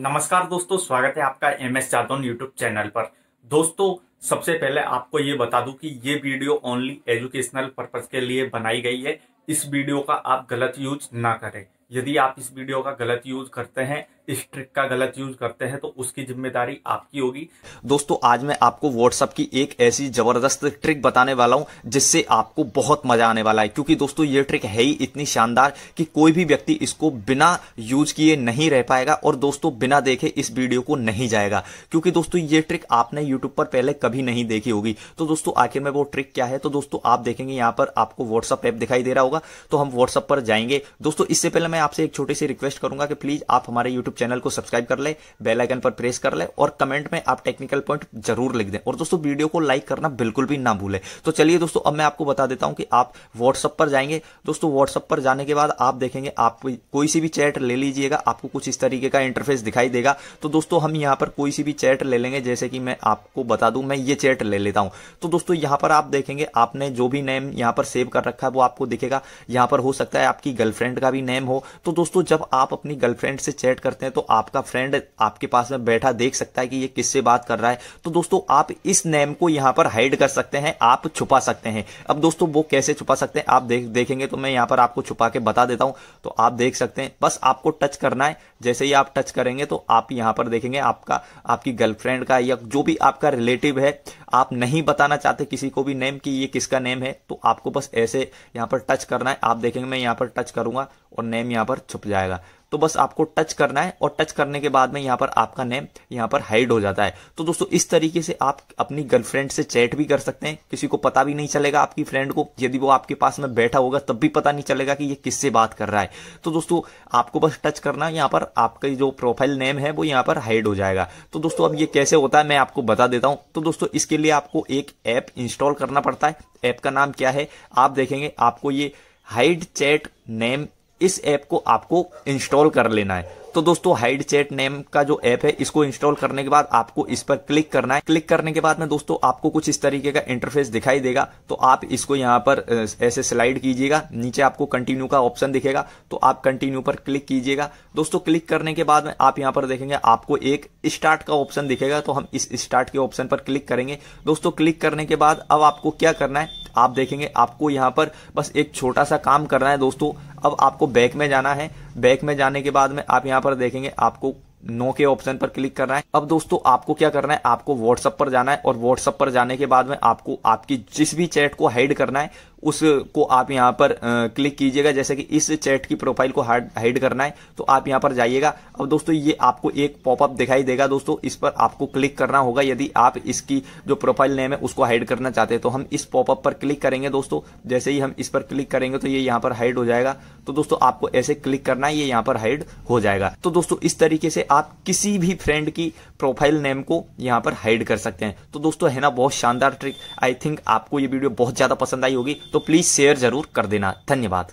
नमस्कार दोस्तों स्वागत है आपका M S Jadaun YouTube channel पर दोस्तों सबसे पहले आपको ये बता दूं कि ये वीडियो ओनली एजुकेशनल पर्पज के लिए बनाई गई है इस वीडियो का आप गलत यूज ना करें यदि आप इस वीडियो का गलत यूज करते हैं इस ट्रिक का गलत यूज करते हैं तो उसकी जिम्मेदारी आपकी होगी दोस्तों आज मैं आपको व्हाट्सअप की एक ऐसी जबरदस्त ट्रिक बताने वाला हूं जिससे आपको बहुत मजा आने वाला है क्योंकि दोस्तों ये ट्रिक है ही इतनी शानदार कि कोई भी व्यक्ति इसको बिना यूज किए नहीं रह पाएगा और दोस्तों बिना देखे इस वीडियो को नहीं जाएगा क्योंकि दोस्तों ये ट्रिक आपने यूट्यूब पर पहले कभी नहीं देखी होगी तो दोस्तों आखिर में वो ट्रिक क्या है तो दोस्तों आप देखेंगे यहाँ पर आपको व्हाट्सअप ऐप दिखाई दे रहा होगा होगा तो हम व्हाट्सअप पर जाएंगे दोस्तों इससे पहले मैं आपसे एक छोटी सी रिक्वेस्ट करूंगा कि प्लीज आप हमारे यूट्यूब चैनल को सब्सक्राइब कर ले बेलाइकन पर प्रेस कर ले और कमेंट में आप टेक्निकल पॉइंट जरूर लिख दें और दोस्तों वीडियो को लाइक करना बिल्कुल भी ना भूले तो चलिए दोस्तों अब मैं आपको बता देता हूं कि आप व्हाट्सअप पर जाएंगे दोस्तों व्हाट्सअप पर जाने के बाद आप देखेंगे आप कोई सी भी चैट ले लीजिएगा आपको कुछ इस तरीके का इंटरफेस दिखाई देगा तो दोस्तों हम यहां पर कोई सी भी चैट ले लेंगे जैसे कि मैं आपको बता दूं मैं ये चैट ले लेता हूं तो दोस्तों यहां पर आप देखेंगे आपने जो भी नेम यहां पर सेव कर रखा है वो आपको दिखेगा यहां पर हो सकता है आपकी गर्लफ्रेंड का भी नेम हो तो दोस्तों जब आप अपनी गर्लफ्रेंड से चैट करते हैं तो आपका फ्रेंड आपके पास में बैठा देख सकता है कि ये किससे बात कर रहा है तो दोस्तों आप इस नेम को यहां पर हाइड कर सकते हैं आप छुपा सकते हैं अब दोस्तों वो कैसे छुपा सकते हैं आप देख देखेंगे तो मैं यहां पर आपको छुपा के बता देता हूं तो आप देख सकते हैं बस आपको टच करना है जैसे ही आप टच करेंगे तो आप यहां पर देखेंगे आपका आपकी गर्लफ्रेंड का या जो भी आपका रिलेटिव है आप नहीं बताना चाहते किसी को भी नेम कि ये किसका नेम है तो आपको बस ऐसे यहां पर टच करना है आप देखेंगे मैं यहाँ पर टच करूंगा और नेम यहाँ पर छुप जाएगा तो बस आपको टच करना है और टच करने के बाद में यहाँ पर आपका नेम यहाँ पर हाइड हो जाता है तो दोस्तों इस तरीके से आप अपनी गर्लफ्रेंड से चैट भी कर सकते हैं किसी को पता भी नहीं चलेगा आपकी फ्रेंड को यदि वो आपके पास में बैठा होगा तब भी पता नहीं चलेगा कि ये किससे बात कर रहा है तो दोस्तों आपको बस टच करना यहाँ पर आपका जो प्रोफाइल नेम है वो यहाँ पर हाइड हो जाएगा तो दोस्तों अब ये कैसे होता है मैं आपको बता देता हूँ तो दोस्तों इसके लिए आपको एक ऐप इंस्टॉल करना पड़ता है ऐप का नाम क्या है आप देखेंगे आपको ये हाइड चैट नेम इस ऐप को आपको इंस्टॉल कर लेना है तो दोस्तों हाइड चैट नेम का जो ऐप है इसको इंस्टॉल करने के बाद आपको इस पर क्लिक करना है क्लिक करने के बाद में दोस्तों आपको कुछ इस तरीके का इंटरफेस दिखाई देगा तो आप इसको यहाँ पर ऐसे स्लाइड कीजिएगा नीचे आपको कंटिन्यू का ऑप्शन दिखेगा तो आप कंटिन्यू पर क्लिक कीजिएगा दोस्तों क्लिक करने के बाद में आप यहाँ पर देखेंगे आपको एक स्टार्ट का ऑप्शन दिखेगा तो हम इस स्टार्ट के ऑप्शन पर क्लिक करेंगे दोस्तों क्लिक करने के बाद अब आपको क्या करना है आप देखेंगे आपको यहाँ पर बस एक छोटा सा काम करना है दोस्तों अब आपको बैक में जाना है बैक में जाने के बाद में आप यहाँ पर देखेंगे आपको नो के ऑप्शन पर क्लिक करना है अब दोस्तों आपको क्या करना है आपको व्हाट्सअप पर जाना है और व्हाट्सएप पर जाने के बाद में आपको आपकी जिस भी चैट को हाइड करना है उसको आप यहाँ पर क्लिक कीजिएगा जैसे कि इस चैट की प्रोफाइल को हाइड करना है तो आप यहाँ पर जाइएगा अब दोस्तों ये आपको एक पॉपअप दिखाई देगा दोस्तों इस पर आपको क्लिक करना होगा यदि आप इसकी जो प्रोफाइल नेम है उसको हाइड करना चाहते हैं तो हम इस पॉपअप पर क्लिक करेंगे दोस्तों जैसे ही हम इस पर क्लिक करेंगे तो ये यहाँ पर हाइड हो जाएगा तो दोस्तों आपको ऐसे क्लिक करना है ये यहाँ पर हाइड हो जाएगा तो दोस्तों इस तरीके से आप किसी भी फ्रेंड की प्रोफाइल नेम को यहाँ पर हाइड कर सकते हैं तो दोस्तों है ना बहुत शानदार ट्रिक आई थिंक आपको ये वीडियो बहुत ज्यादा पसंद आई होगी तो प्लीज़ शेयर ज़रूर कर देना धन्यवाद